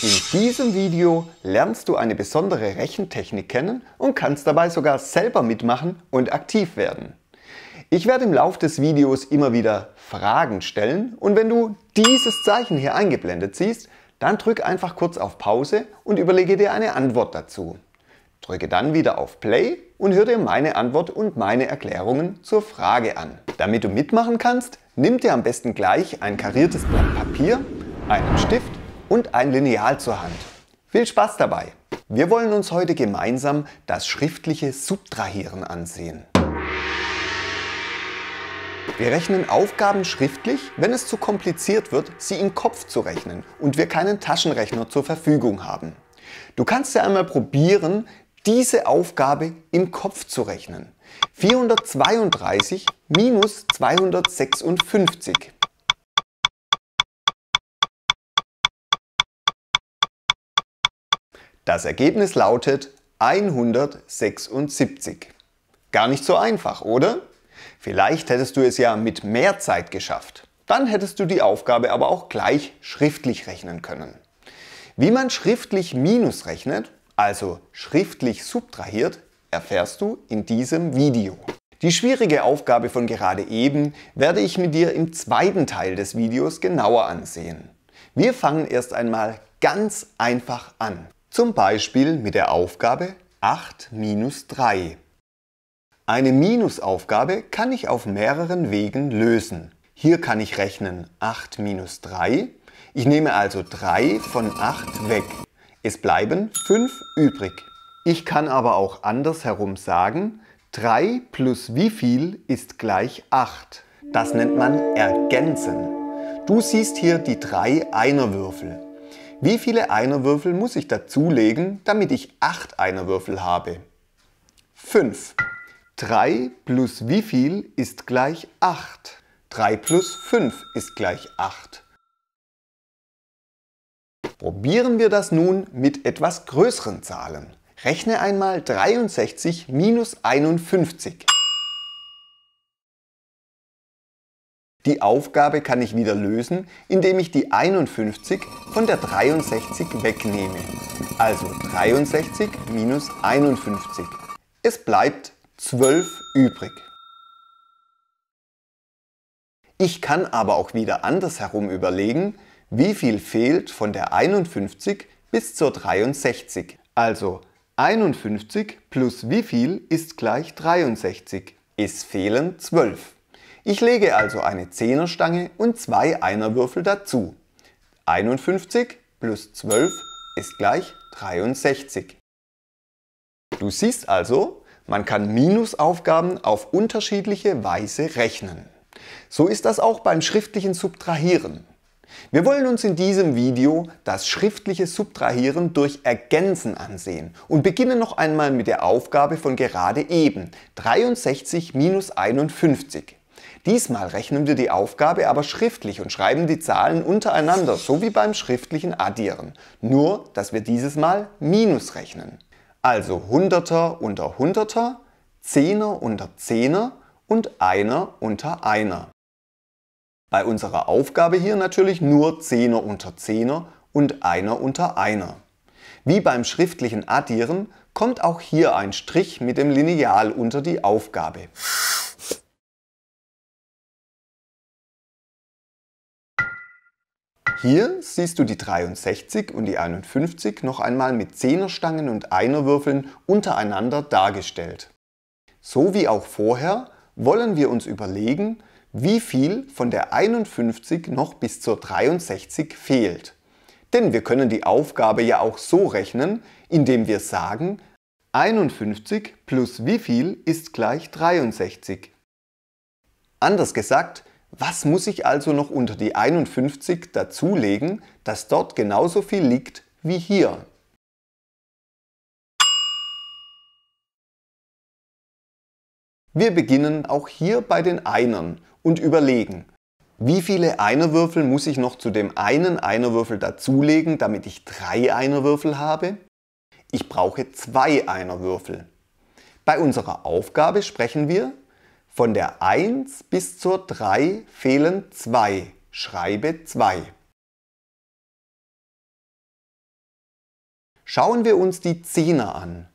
In diesem Video lernst du eine besondere Rechentechnik kennen und kannst dabei sogar selber mitmachen und aktiv werden. Ich werde im Laufe des Videos immer wieder Fragen stellen und wenn du dieses Zeichen hier eingeblendet siehst, dann drück einfach kurz auf Pause und überlege dir eine Antwort dazu. Drücke dann wieder auf Play und hör dir meine Antwort und meine Erklärungen zur Frage an. Damit du mitmachen kannst, nimm dir am besten gleich ein kariertes Blatt Papier, einen Stift und ein Lineal zur Hand. Viel Spaß dabei! Wir wollen uns heute gemeinsam das schriftliche Subtrahieren ansehen. Wir rechnen Aufgaben schriftlich, wenn es zu kompliziert wird, sie im Kopf zu rechnen und wir keinen Taschenrechner zur Verfügung haben. Du kannst ja einmal probieren, diese Aufgabe im Kopf zu rechnen. 432 minus 256. Das Ergebnis lautet 176. Gar nicht so einfach, oder? Vielleicht hättest du es ja mit mehr Zeit geschafft. Dann hättest du die Aufgabe aber auch gleich schriftlich rechnen können. Wie man schriftlich minus rechnet, also schriftlich subtrahiert, erfährst du in diesem Video. Die schwierige Aufgabe von gerade eben werde ich mit dir im zweiten Teil des Videos genauer ansehen. Wir fangen erst einmal ganz einfach an. Zum Beispiel mit der Aufgabe 8 minus 3. Eine Minusaufgabe kann ich auf mehreren Wegen lösen. Hier kann ich rechnen 8 minus 3. Ich nehme also 3 von 8 weg. Es bleiben 5 übrig. Ich kann aber auch andersherum sagen, 3 plus wie viel ist gleich 8. Das nennt man ergänzen. Du siehst hier die drei Einerwürfel wie viele Einerwürfel muss ich dazulegen, damit ich 8 Einerwürfel habe? 5. 3 plus wie viel ist gleich 8? 3 plus 5 ist gleich 8. Probieren wir das nun mit etwas größeren Zahlen. Rechne einmal 63 minus 51. Die Aufgabe kann ich wieder lösen, indem ich die 51 von der 63 wegnehme. Also 63 minus 51. Es bleibt 12 übrig. Ich kann aber auch wieder andersherum überlegen, wie viel fehlt von der 51 bis zur 63. Also 51 plus wie viel ist gleich 63. Es fehlen 12. Ich lege also eine Zehnerstange und zwei Einerwürfel dazu. 51 plus 12 ist gleich 63. Du siehst also, man kann Minusaufgaben auf unterschiedliche Weise rechnen. So ist das auch beim schriftlichen Subtrahieren. Wir wollen uns in diesem Video das schriftliche Subtrahieren durch Ergänzen ansehen und beginnen noch einmal mit der Aufgabe von gerade eben 63 minus 51. Diesmal rechnen wir die Aufgabe aber schriftlich und schreiben die Zahlen untereinander, so wie beim schriftlichen Addieren. Nur, dass wir dieses Mal Minus rechnen. Also Hunderter unter Hunderter, Zehner unter Zehner und Einer unter Einer. Bei unserer Aufgabe hier natürlich nur Zehner unter Zehner und Einer unter Einer. Wie beim schriftlichen Addieren kommt auch hier ein Strich mit dem Lineal unter die Aufgabe. Hier siehst du die 63 und die 51 noch einmal mit Zehnerstangen und Einerwürfeln untereinander dargestellt. So wie auch vorher wollen wir uns überlegen, wie viel von der 51 noch bis zur 63 fehlt. Denn wir können die Aufgabe ja auch so rechnen, indem wir sagen, 51 plus wie viel ist gleich 63. Anders gesagt, was muss ich also noch unter die 51 dazulegen, dass dort genauso viel liegt wie hier? Wir beginnen auch hier bei den Einern und überlegen, wie viele Einerwürfel muss ich noch zu dem einen Einerwürfel dazulegen, damit ich drei Einerwürfel habe? Ich brauche zwei Einerwürfel. Bei unserer Aufgabe sprechen wir von der 1 bis zur 3 fehlen 2. Schreibe 2. Schauen wir uns die Zehner an.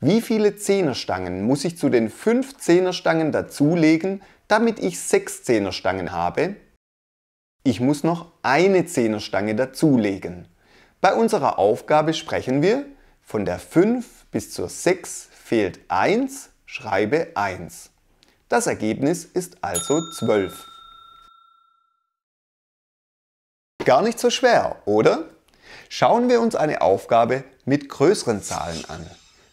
Wie viele Zehnerstangen muss ich zu den 5 Zehnerstangen dazulegen, damit ich 6 Zehnerstangen habe? Ich muss noch eine Zehnerstange dazulegen. Bei unserer Aufgabe sprechen wir von der 5 bis zur 6 fehlt 1, schreibe 1. Das Ergebnis ist also 12. Gar nicht so schwer, oder? Schauen wir uns eine Aufgabe mit größeren Zahlen an.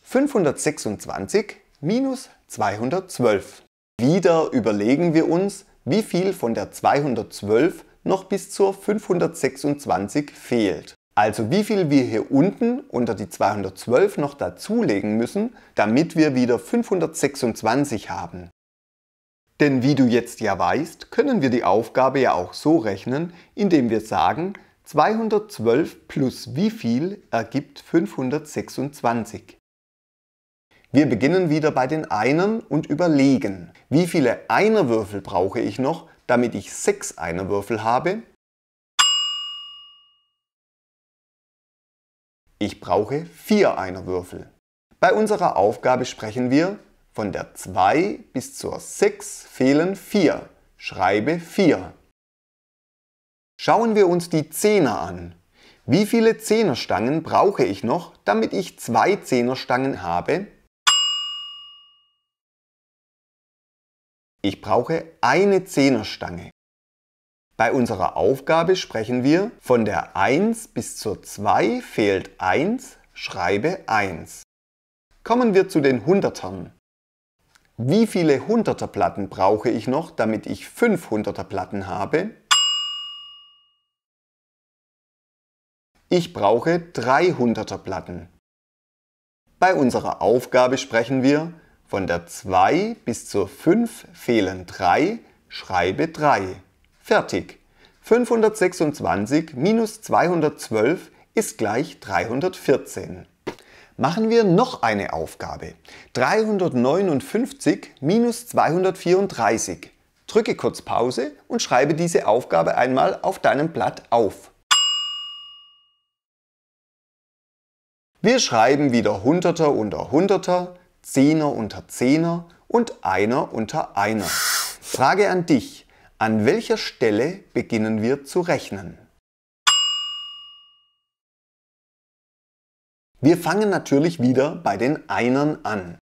526 minus 212. Wieder überlegen wir uns, wie viel von der 212 noch bis zur 526 fehlt. Also wie viel wir hier unten unter die 212 noch dazulegen müssen, damit wir wieder 526 haben. Denn wie du jetzt ja weißt, können wir die Aufgabe ja auch so rechnen, indem wir sagen, 212 plus wie viel ergibt 526. Wir beginnen wieder bei den Einern und überlegen, wie viele Einerwürfel brauche ich noch, damit ich 6 Einerwürfel habe? Ich brauche 4 Einerwürfel. Bei unserer Aufgabe sprechen wir von der 2 bis zur 6 fehlen 4. Schreibe 4. Schauen wir uns die Zehner an. Wie viele Zehnerstangen brauche ich noch, damit ich zwei Zehnerstangen habe? Ich brauche eine Zehnerstange. Bei unserer Aufgabe sprechen wir von der 1 bis zur 2 fehlt 1, schreibe 1. Kommen wir zu den Hundertern. Wie viele 100er Platten brauche ich noch, damit ich 500er Platten habe? Ich brauche 300er Platten. Bei unserer Aufgabe sprechen wir, von der 2 bis zur 5 fehlen 3, schreibe 3. Fertig. 526 minus 212 ist gleich 314 machen wir noch eine Aufgabe. 359 minus 234. Drücke kurz Pause und schreibe diese Aufgabe einmal auf deinem Blatt auf. Wir schreiben wieder Hunderter unter Hunderter, Zehner unter Zehner und Einer unter Einer. Frage an dich, an welcher Stelle beginnen wir zu rechnen? Wir fangen natürlich wieder bei den Einern an.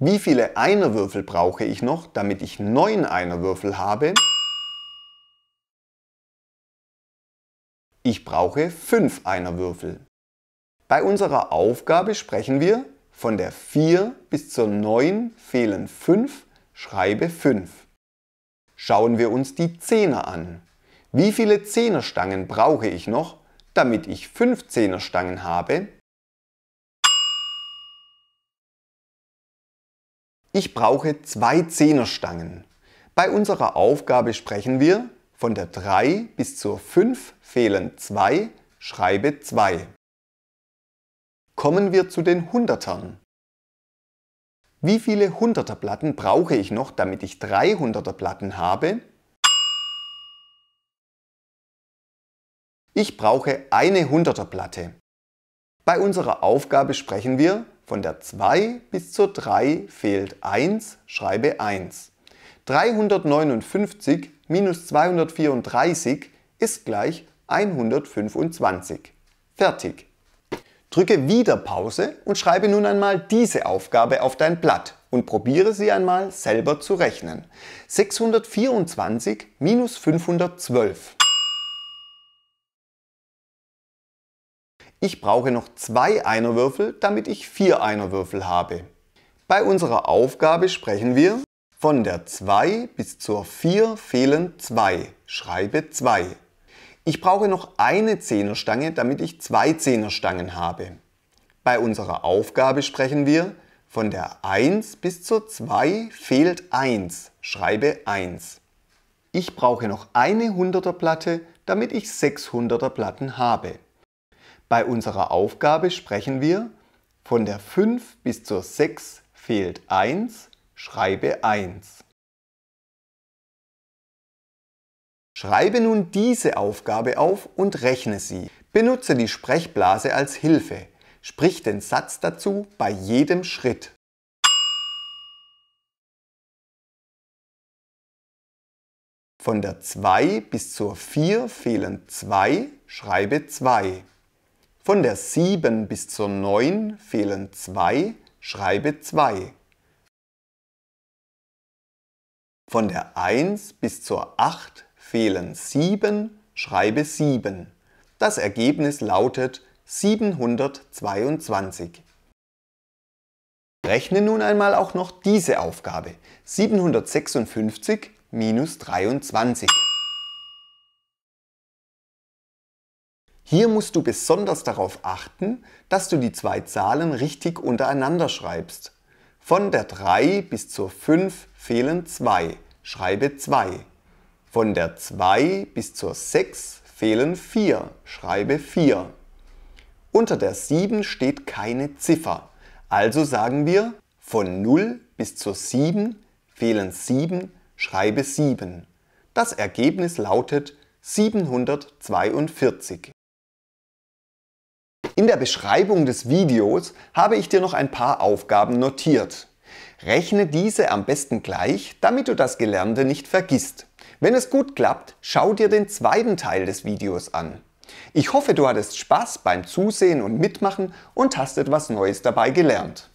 Wie viele Einerwürfel brauche ich noch, damit ich 9 Einerwürfel habe? Ich brauche 5 Einerwürfel. Bei unserer Aufgabe sprechen wir von der 4 bis zur 9 fehlen 5, schreibe 5. Schauen wir uns die Zehner an. Wie viele Zehnerstangen brauche ich noch, damit ich 5 Zehnerstangen habe? Ich brauche zwei Zehnerstangen. Bei unserer Aufgabe sprechen wir von der 3 bis zur 5 fehlen 2, schreibe 2. Kommen wir zu den Hundertern. Wie viele Hunderterplatten brauche ich noch, damit ich 300er Platten habe? Ich brauche eine Hunderterplatte. Bei unserer Aufgabe sprechen wir von der 2 bis zur 3 fehlt 1, schreibe 1. 359 minus 234 ist gleich 125. Fertig. Drücke wieder Pause und schreibe nun einmal diese Aufgabe auf dein Blatt und probiere sie einmal selber zu rechnen. 624 minus 512. Ich brauche noch zwei Einerwürfel, damit ich vier Einerwürfel habe. Bei unserer Aufgabe sprechen wir von der 2 bis zur 4 fehlen 2. Schreibe 2. Ich brauche noch eine Zehnerstange, damit ich zwei Zehnerstangen habe. Bei unserer Aufgabe sprechen wir von der 1 bis zur 2 fehlt 1. Schreibe 1. Ich brauche noch eine 100er Platte, damit ich 600er Platten habe. Bei unserer Aufgabe sprechen wir von der 5 bis zur 6 fehlt 1, schreibe 1. Schreibe nun diese Aufgabe auf und rechne sie. Benutze die Sprechblase als Hilfe. Sprich den Satz dazu bei jedem Schritt. Von der 2 bis zur 4 fehlen 2, schreibe 2. Von der 7 bis zur 9 fehlen 2, schreibe 2. Von der 1 bis zur 8 fehlen 7, schreibe 7. Das Ergebnis lautet 722. Rechne nun einmal auch noch diese Aufgabe. 756 minus 23. Hier musst du besonders darauf achten, dass du die zwei Zahlen richtig untereinander schreibst. Von der 3 bis zur 5 fehlen 2, schreibe 2. Von der 2 bis zur 6 fehlen 4, schreibe 4. Unter der 7 steht keine Ziffer, also sagen wir von 0 bis zur 7 fehlen 7, schreibe 7. Das Ergebnis lautet 742. In der Beschreibung des Videos habe ich dir noch ein paar Aufgaben notiert. Rechne diese am besten gleich, damit du das Gelernte nicht vergisst. Wenn es gut klappt, schau dir den zweiten Teil des Videos an. Ich hoffe, du hattest Spaß beim Zusehen und Mitmachen und hast etwas Neues dabei gelernt.